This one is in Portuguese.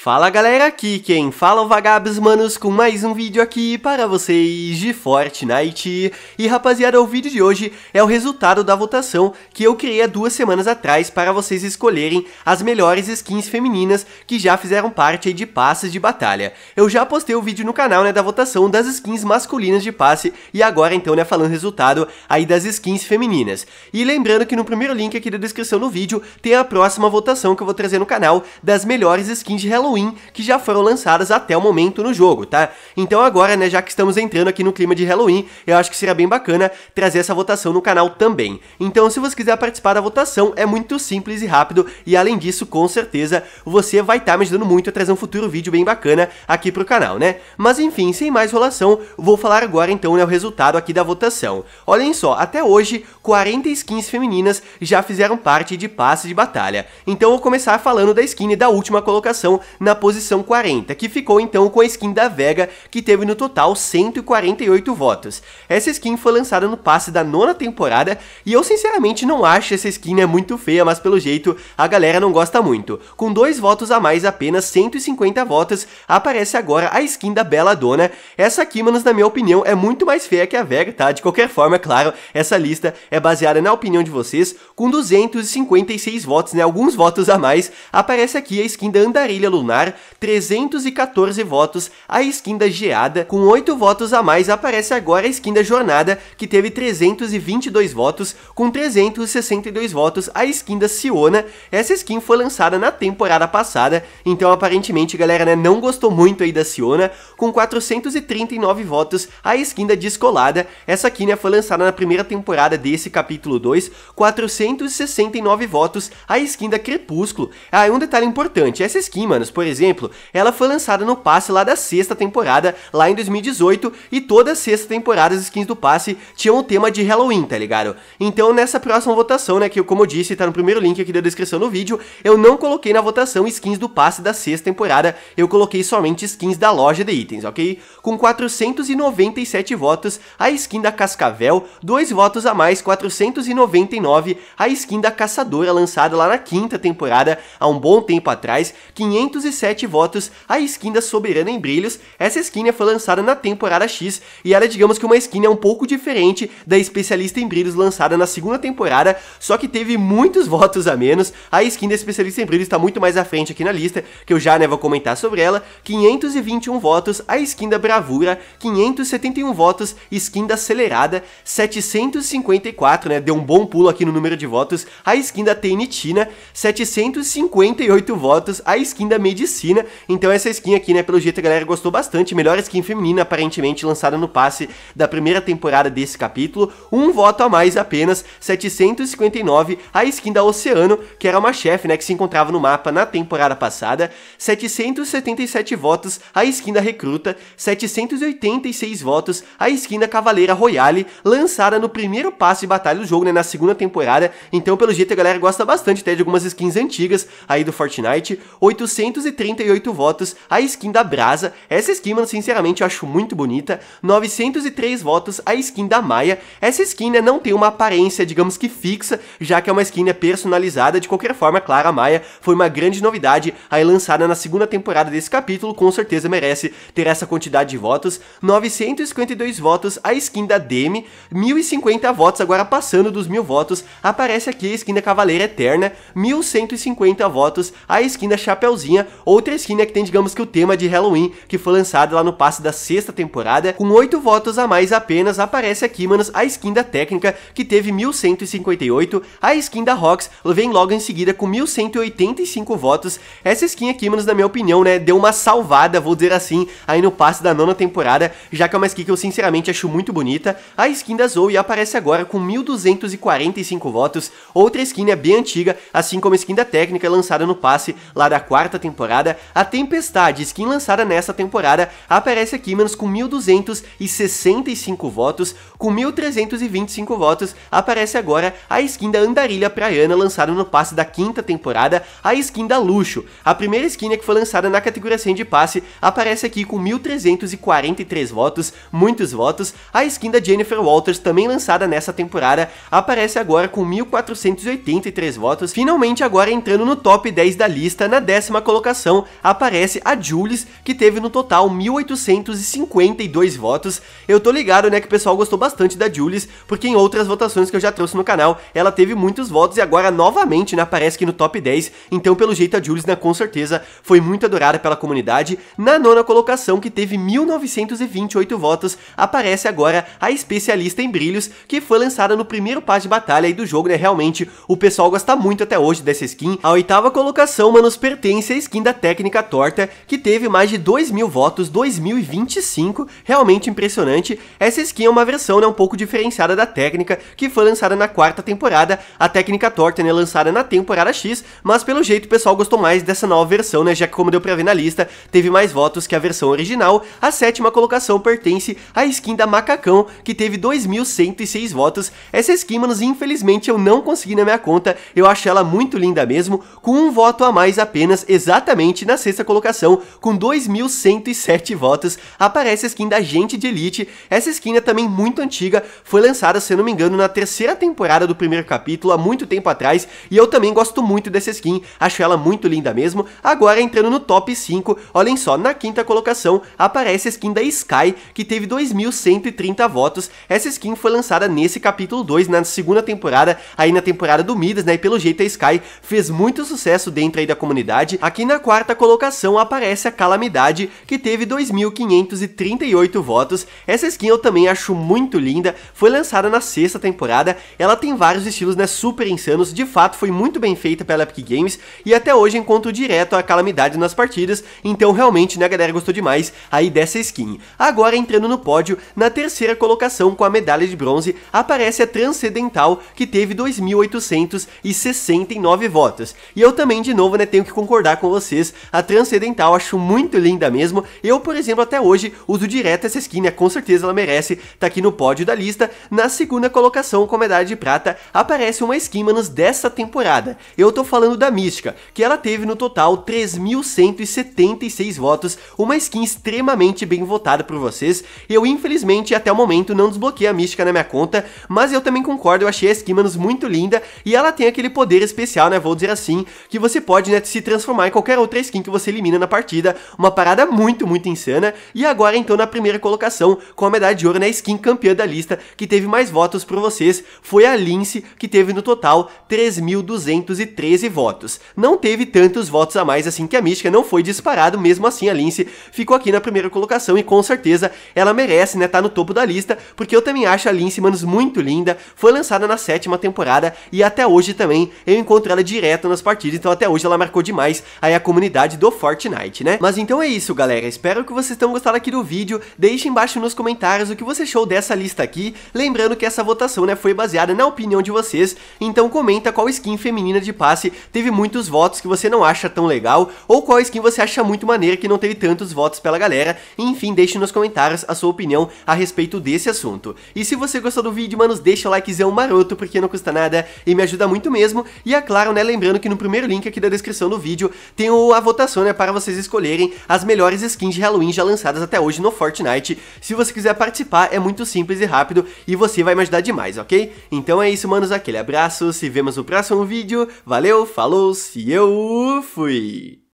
Fala galera, aqui quem fala é o Vagabos Manos com mais um vídeo aqui para vocês de Fortnite. E rapaziada, o vídeo de hoje é o resultado da votação que eu criei há duas semanas atrás para vocês escolherem as melhores skins femininas que já fizeram parte de passes de batalha. Eu já postei o vídeo no canal né, da votação das skins masculinas de passe e agora então né, falando o resultado aí das skins femininas. E lembrando que no primeiro link aqui da descrição do vídeo tem a próxima votação que eu vou trazer no canal das melhores skins de Halloween Halloween que já foram lançadas até o momento no jogo, tá? Então agora, né, já que estamos entrando aqui no clima de Halloween, eu acho que seria bem bacana trazer essa votação no canal também. Então se você quiser participar da votação, é muito simples e rápido, e além disso, com certeza, você vai estar tá me ajudando muito a trazer um futuro vídeo bem bacana aqui pro canal, né? Mas enfim, sem mais enrolação, vou falar agora então né, o resultado aqui da votação. Olhem só, até hoje, 40 skins femininas já fizeram parte de passe de batalha. Então vou começar falando da skin da última colocação na posição 40, que ficou então com a skin da Vega, que teve no total 148 votos. Essa skin foi lançada no passe da nona temporada e eu sinceramente não acho essa skin é muito feia, mas pelo jeito a galera não gosta muito. Com dois votos a mais, apenas 150 votos, aparece agora a skin da Bela Dona. Essa aqui, manos, na minha opinião, é muito mais feia que a Vega, tá? De qualquer forma, é claro, essa lista é baseada na opinião de vocês, com 256 votos, né? Alguns votos a mais, aparece aqui a skin da Andarilha Lunar Lunar 314 votos, a skin da Geada com 8 votos a mais aparece agora a skin da Jornada que teve 322 votos, com 362 votos a skin da Siona, essa skin foi lançada na temporada passada, então aparentemente galera né, não gostou muito aí da Siona, com 439 votos a skin da Descolada, essa aqui né, foi lançada na primeira temporada desse capítulo 2, 469 votos a skin da Crepúsculo, ah, é um detalhe importante, essa skin manos, por exemplo, ela foi lançada no passe lá da sexta temporada, lá em 2018, e toda a sexta temporada as skins do passe tinham o tema de Halloween, tá ligado? Então nessa próxima votação, né, que eu, como eu disse, tá no primeiro link aqui da descrição do vídeo, eu não coloquei na votação skins do passe da sexta temporada, eu coloquei somente skins da loja de itens, ok? Com 497 votos, a skin da Cascavel, 2 votos a mais, 499, a skin da Caçadora lançada lá na quinta temporada, há um bom tempo atrás, 500 207 votos a skin da Soberana em Brilhos. Essa skin é, foi lançada na temporada X e ela é, digamos que uma skin é um pouco diferente da Especialista em Brilhos lançada na segunda temporada, só que teve muitos votos a menos. A skin da Especialista em Brilhos está muito mais à frente aqui na lista, que eu já né, vou comentar sobre ela. 521 votos a skin da Bravura, 571 votos skin da Acelerada, 754, né, deu um bom pulo aqui no número de votos, a skin da Tainitina, 758 votos a skin da Medic medicina. Então essa skin aqui, né, pelo jeito a galera gostou bastante. Melhor skin feminina, aparentemente, lançada no passe da primeira temporada desse capítulo. Um voto a mais apenas, 759, a skin da Oceano, que era uma chefe, né, que se encontrava no mapa na temporada passada. 777 votos, a skin da Recruta. 786 votos, a skin da Cavaleira Royale, lançada no primeiro passe de batalha do jogo, né, na segunda temporada. Então, pelo jeito, a galera gosta bastante até de algumas skins antigas aí do Fortnite. 800 938 votos a skin da Brasa. Essa skin, mano, sinceramente eu acho muito bonita. 903 votos a skin da Maia. Essa skin, né, não tem uma aparência, digamos que fixa, já que é uma skin né, personalizada. De qualquer forma, Clara Maia foi uma grande novidade aí lançada na segunda temporada desse capítulo. Com certeza merece ter essa quantidade de votos. 952 votos a skin da Demi. 1050 votos, agora passando dos mil votos, aparece aqui a skin da Cavaleira Eterna. 1150 votos a skin da Chapeuzinha outra esquina que tem, digamos que o tema de Halloween, que foi lançado lá no passe da sexta temporada, com 8 votos a mais apenas, aparece aqui, manos, a skin da técnica, que teve 1158, a skin da Rox vem logo em seguida com 1185 votos, essa skin aqui, manos, na minha opinião, né, deu uma salvada, vou dizer assim, aí no passe da nona temporada, já que é uma skin que eu sinceramente acho muito bonita, a skin da Zoe aparece agora com 1245 votos, outra skin é bem antiga, assim como a skin da técnica lançada no passe lá da quarta temporada, temporada, a Tempestade, skin lançada nessa temporada, aparece aqui, menos com 1.265 votos, com 1.325 votos, aparece agora a skin da Andarilha Praiana, lançada no passe da quinta temporada, a skin da Luxo. A primeira skin né, que foi lançada na categoria 100 de passe, aparece aqui com 1.343 votos, muitos votos, a skin da Jennifer Walters, também lançada nessa temporada, aparece agora com 1.483 votos, finalmente agora entrando no top 10 da lista, na décima colocação colocação aparece a Jules, que teve no total 1852 votos. Eu tô ligado, né, que o pessoal gostou bastante da Jules, porque em outras votações que eu já trouxe no canal, ela teve muitos votos e agora novamente, né, aparece aqui no top 10. Então, pelo jeito, a Jules, né, com certeza foi muito adorada pela comunidade. Na nona colocação, que teve 1928 votos, aparece agora a especialista em brilhos, que foi lançada no primeiro passe de batalha do jogo, né, realmente o pessoal gosta muito até hoje dessa skin. A oitava colocação, manos, pertence à skin skin da técnica torta, que teve mais de 2 mil votos 2025, realmente impressionante. Essa skin é uma versão né, um pouco diferenciada da técnica, que foi lançada na quarta temporada, a técnica torta né, lançada na temporada X, mas pelo jeito o pessoal gostou mais dessa nova versão, né, já que como deu pra ver na lista, teve mais votos que a versão original. A sétima colocação pertence à skin da Macacão, que teve 2.106 votos. Essa skin, manos, infelizmente eu não consegui na minha conta, eu acho ela muito linda mesmo, com um voto a mais apenas, exatamente exatamente na sexta colocação, com 2.107 votos, aparece a skin da Gente de Elite. Essa skin é também muito antiga, foi lançada, se não me engano, na terceira temporada do primeiro capítulo, há muito tempo atrás, e eu também gosto muito dessa skin, acho ela muito linda mesmo. Agora entrando no top 5, olhem só, na quinta colocação aparece a skin da Sky, que teve 2.130 votos. Essa skin foi lançada nesse capítulo 2, na segunda temporada, aí na temporada do Midas, né? E pelo jeito a Sky fez muito sucesso dentro aí da comunidade. Aqui na na quarta colocação aparece a Calamidade, que teve 2.538 votos. Essa skin eu também acho muito linda, foi lançada na sexta temporada, ela tem vários estilos né, super insanos, de fato foi muito bem feita pela Epic Games, e até hoje encontro direto a Calamidade nas partidas, então realmente né, a galera gostou demais aí dessa skin. Agora entrando no pódio, na terceira colocação com a medalha de bronze, aparece a Transcendental, que teve 2.869 votos. E eu também de novo né, tenho que concordar com você a transcendental acho muito linda mesmo. Eu, por exemplo, até hoje uso direto essa skin, né? com certeza ela merece, tá aqui no pódio da lista. Na segunda colocação com medalha de prata aparece uma skin, manos, dessa temporada. Eu tô falando da Mística, que ela teve no total 3.176 votos, uma skin extremamente bem votada por vocês. Eu, infelizmente, até o momento não desbloqueei a Mística na minha conta, mas eu também concordo, eu achei a skin, manos, muito linda e ela tem aquele poder especial, né, vou dizer assim, que você pode, né, se transformar em qualquer outra outra skin que você elimina na partida, uma parada muito, muito insana, e agora então na primeira colocação, com a medalha de ouro na skin campeã da lista, que teve mais votos para vocês, foi a Lince, que teve no total 3.213 votos. Não teve tantos votos a mais assim que a Mística, não foi disparado, mesmo assim a Lince ficou aqui na primeira colocação e com certeza ela merece, né, tá no topo da lista, porque eu também acho a Lince, manos, muito linda, foi lançada na sétima temporada e até hoje também eu encontro ela direto nas partidas, então até hoje ela marcou demais aí a comunidade do Fortnite, né? Mas então é isso, galera. Espero que vocês tenham gostado aqui do vídeo. Deixe embaixo nos comentários o que você achou dessa lista aqui. Lembrando que essa votação, né, foi baseada na opinião de vocês. Então comenta qual skin feminina de passe teve muitos votos que você não acha tão legal ou qual skin você acha muito maneira que não teve tantos votos pela galera. Enfim, deixe nos comentários a sua opinião a respeito desse assunto. E se você gostou do vídeo, manos, deixa o likezão maroto porque não custa nada e me ajuda muito mesmo. E é claro, né, lembrando que no primeiro link aqui da descrição do vídeo tem tem a votação, né, para vocês escolherem as melhores skins de Halloween já lançadas até hoje no Fortnite. Se você quiser participar, é muito simples e rápido e você vai me ajudar demais, ok? Então é isso, manos, aquele abraço, se vemos no próximo vídeo, valeu, falou, se eu fui!